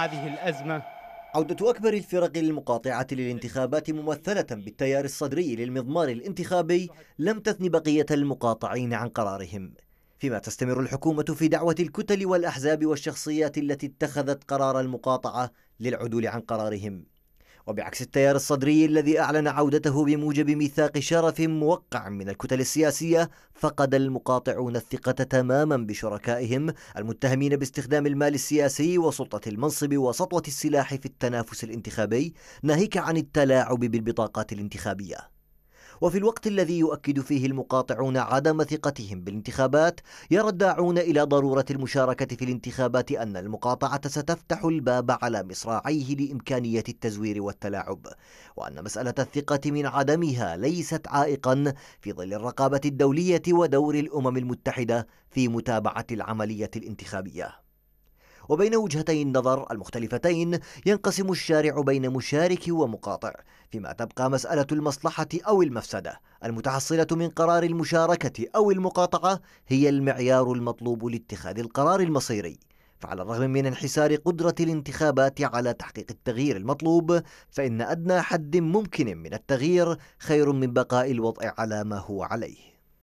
هذه الأزمة عودة أكبر الفرق المقاطعة للانتخابات ممثلة بالتيار الصدري للمضمار الانتخابي لم تثني بقية المقاطعين عن قرارهم فيما تستمر الحكومة في دعوة الكتل والأحزاب والشخصيات التي اتخذت قرار المقاطعة للعدول عن قرارهم وبعكس التيار الصدري الذي أعلن عودته بموجب ميثاق شرف موقع من الكتل السياسية فقد المقاطعون الثقة تماما بشركائهم المتهمين باستخدام المال السياسي وسلطة المنصب وسطوة السلاح في التنافس الانتخابي ناهيك عن التلاعب بالبطاقات الانتخابية وفي الوقت الذي يؤكد فيه المقاطعون عدم ثقتهم بالانتخابات يرى الداعون إلى ضرورة المشاركة في الانتخابات أن المقاطعة ستفتح الباب على مصراعيه لإمكانية التزوير والتلاعب وأن مسألة الثقة من عدمها ليست عائقا في ظل الرقابة الدولية ودور الأمم المتحدة في متابعة العملية الانتخابية وبين وجهتي النظر المختلفتين ينقسم الشارع بين مشارك ومقاطع فيما تبقى مسألة المصلحة أو المفسدة المتحصلة من قرار المشاركة أو المقاطعة هي المعيار المطلوب لاتخاذ القرار المصيري فعلى الرغم من انحسار قدرة الانتخابات على تحقيق التغيير المطلوب فإن أدنى حد ممكن من التغيير خير من بقاء الوضع على ما هو عليه